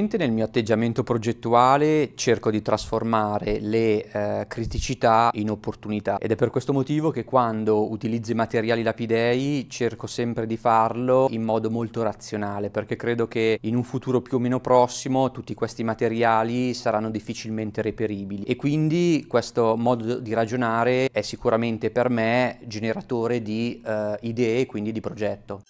Nel mio atteggiamento progettuale cerco di trasformare le eh, criticità in opportunità ed è per questo motivo che quando utilizzo i materiali lapidei cerco sempre di farlo in modo molto razionale perché credo che in un futuro più o meno prossimo tutti questi materiali saranno difficilmente reperibili e quindi questo modo di ragionare è sicuramente per me generatore di eh, idee e quindi di progetto.